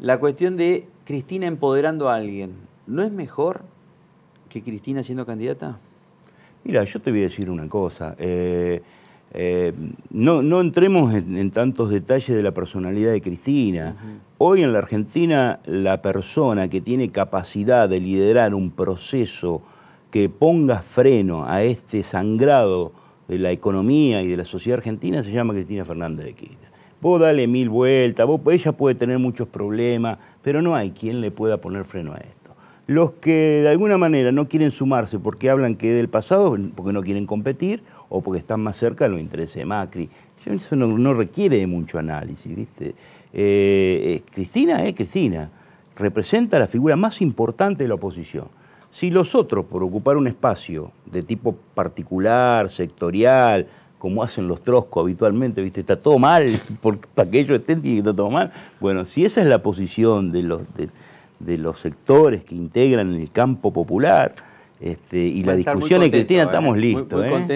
la cuestión de Cristina empoderando a alguien, ¿no es mejor que Cristina siendo candidata? Mira, yo te voy a decir una cosa. Eh, eh, no, entremos en, tantos detalles de la personalidad de Cristina. Hoy en la Argentina, la persona que tiene capacidad de liderar un proceso que ponga freno a este sangrado de la economía y de la sociedad argentina se llama Cristina Fernández de Kirchner. Vos dale mil vueltas, vos, ella puede tener muchos problemas, pero no hay quien le pueda poner freno a esto. Los que de alguna manera no quieren sumarse porque hablan que del pasado, porque no quieren competir o porque están más cerca de los intereses de Macri, eso no, requiere de mucho análisis, ¿viste? Eh, Cristina eh, Cristina, representa la figura más importante de la oposición. Si los otros, por ocupar un espacio de tipo particular, sectorial, como hacen los troscos habitualmente, ¿viste? Está todo mal, para que ellos estén tiene que estar todo mal. Bueno, si esa es la posición de los, de, los sectores que integran el campo popular este, y las discusiones que tienen, estamos ¿eh? listos. ¿eh?